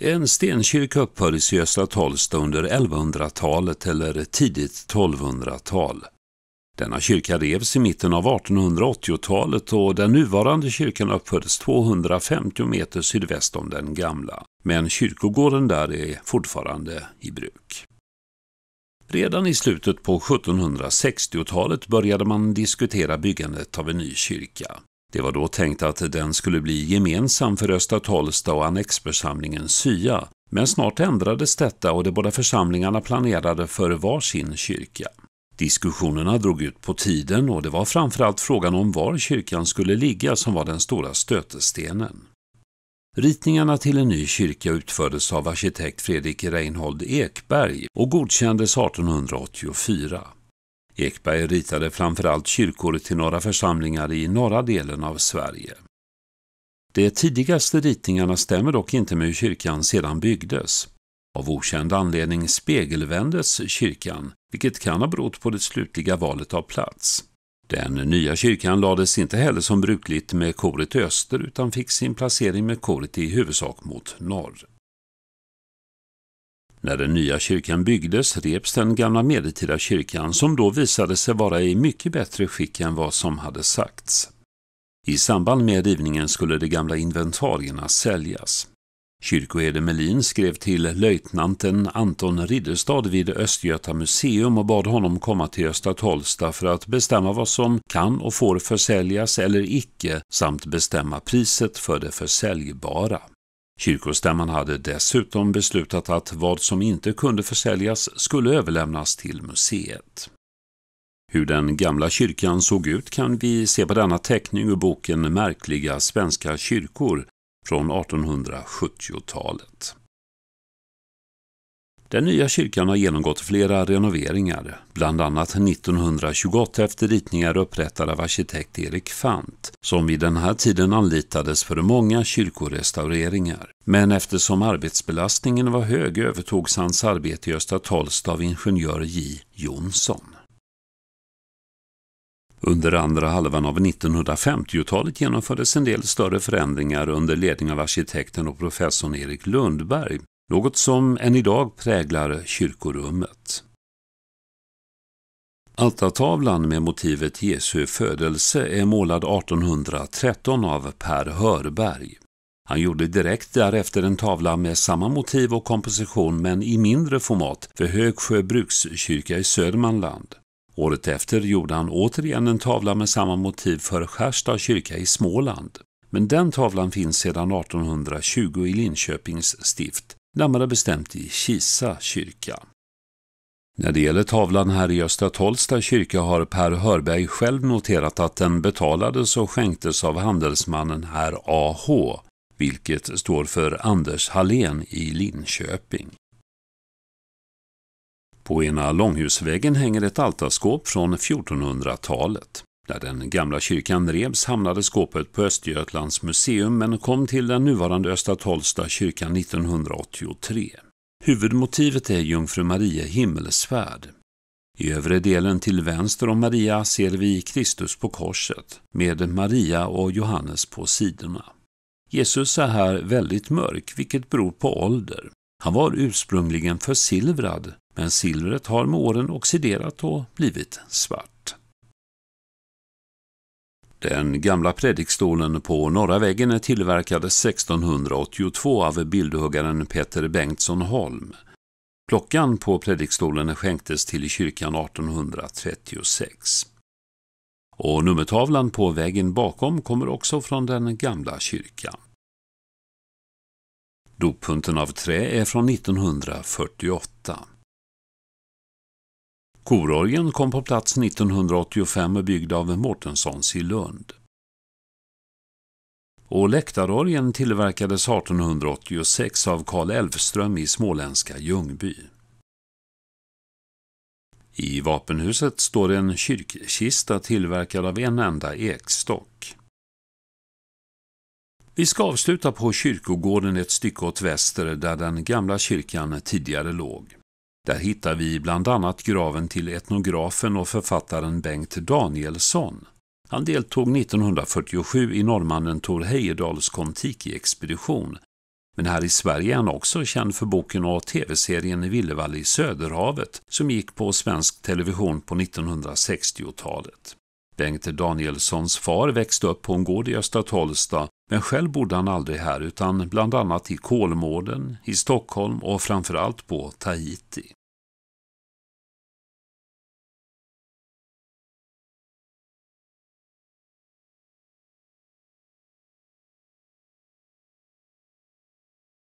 En stenkyrka uppfördes i Östra Tolsta under 1100-talet eller tidigt 1200-tal. Denna kyrka revs i mitten av 1880-talet och den nuvarande kyrkan uppfördes 250 meter sydväst om den gamla. Men kyrkogården där är fortfarande i bruk. Redan i slutet på 1760-talet började man diskutera byggandet av en ny kyrka. Det var då tänkt att den skulle bli gemensam för Östra Tolsta och annexförsamlingen Sya, men snart ändrades detta och de båda församlingarna planerade för var sin kyrka. Diskussionerna drog ut på tiden och det var framförallt frågan om var kyrkan skulle ligga som var den stora stötestenen. Ritningarna till en ny kyrka utfördes av arkitekt Fredrik Reinhold Ekberg och godkändes 1884. Ekberg ritade framförallt kyrkor till några församlingar i norra delen av Sverige. De tidigaste ritningarna stämmer dock inte med hur kyrkan sedan byggdes. Av okänd anledning spegelvändes kyrkan, vilket kan ha berott på det slutliga valet av plats. Den nya kyrkan lades inte heller som brukligt med koret öster utan fick sin placering med koret i huvudsak mot norr. När den nya kyrkan byggdes reps den gamla medeltida kyrkan som då visade sig vara i mycket bättre skick än vad som hade sagts. I samband med rivningen skulle de gamla inventarierna säljas. Kyrkoherde Melin skrev till löjtnanten Anton Ridderstad vid Östgöta museum och bad honom komma till Östra Tolsta för att bestämma vad som kan och får försäljas eller icke samt bestämma priset för det försäljbara. Kyrkostämman hade dessutom beslutat att vad som inte kunde försäljas skulle överlämnas till museet. Hur den gamla kyrkan såg ut kan vi se på denna teckning ur boken Märkliga svenska kyrkor från 1870-talet. Den nya kyrkan har genomgått flera renoveringar, bland annat 1928 efter ritningar upprättade av arkitekt Erik Fant, som vid den här tiden anlitades för många kyrkorestaureringar. Men eftersom arbetsbelastningen var hög övertogs hans arbete i Östra Tolsta av ingenjör J. Jonsson. Under andra halvan av 1950-talet genomfördes en del större förändringar under ledning av arkitekten och professorn Erik Lundberg något som än idag präglar kyrkorummet. Altartavlan med motivet Jesu födelse är målad 1813 av Per Hörberg. Han gjorde direkt därefter en tavla med samma motiv och komposition men i mindre format för Högsjö brukskyrka i Södermanland. Året efter gjorde han återigen en tavla med samma motiv för Skärstad kyrka i Småland. Men den tavlan finns sedan 1820 i Linköpings stift närmare bestämt i Kisa kyrka. När det gäller tavlan här i Östra Tolsta kyrka har Per Hörberg själv noterat att den betalades och skänktes av handelsmannen herr A.H., vilket står för Anders Hallén i Linköping. På ena Långhusväggen hänger ett altarskåp från 1400-talet. När den gamla kyrkan revs hamnade skåpet på Östergötlands museum men kom till den nuvarande Östra Tolsta kyrkan 1983. Huvudmotivet är Jungfru Maria himmelsfärd. I övre delen till vänster om Maria ser vi Kristus på korset med Maria och Johannes på sidorna. Jesus är här väldigt mörk, vilket beror på ålder. Han var ursprungligen försilvrad, men silvret har med åren oxiderat och blivit svart. Den gamla predikstolen på norra väggen är tillverkad 1682 av bildhuggaren Peter Bengtsson Holm. Klockan på predikstolen skänktes till kyrkan 1836. Och nummertavlan på väggen bakom kommer också från den gamla kyrkan. Doppunten av trä är från 1948. Kororgen kom på plats 1985 och byggd av Mårtenssons i Lund. Och läktarorgen tillverkades 1886 av Karl Elfström i småländska Ljungby. I vapenhuset står en kyrkkista tillverkad av en enda ekstock. Vi ska avsluta på kyrkogården ett stycke åt väster där den gamla kyrkan tidigare låg. Där hittar vi bland annat graven till etnografen och författaren Bengt Danielsson. Han deltog 1947 i norrmannen Tor Heyerdahls Kontiki-expedition. Men här i Sverige är han också känd för boken och tv-serien Villevall i Söderhavet som gick på svensk television på 1960-talet. Bengt Danielssons far växte upp på en gård i Östra Tolsta men själv bodde han aldrig här utan bland annat i Kolmården, i Stockholm och framförallt på Tahiti.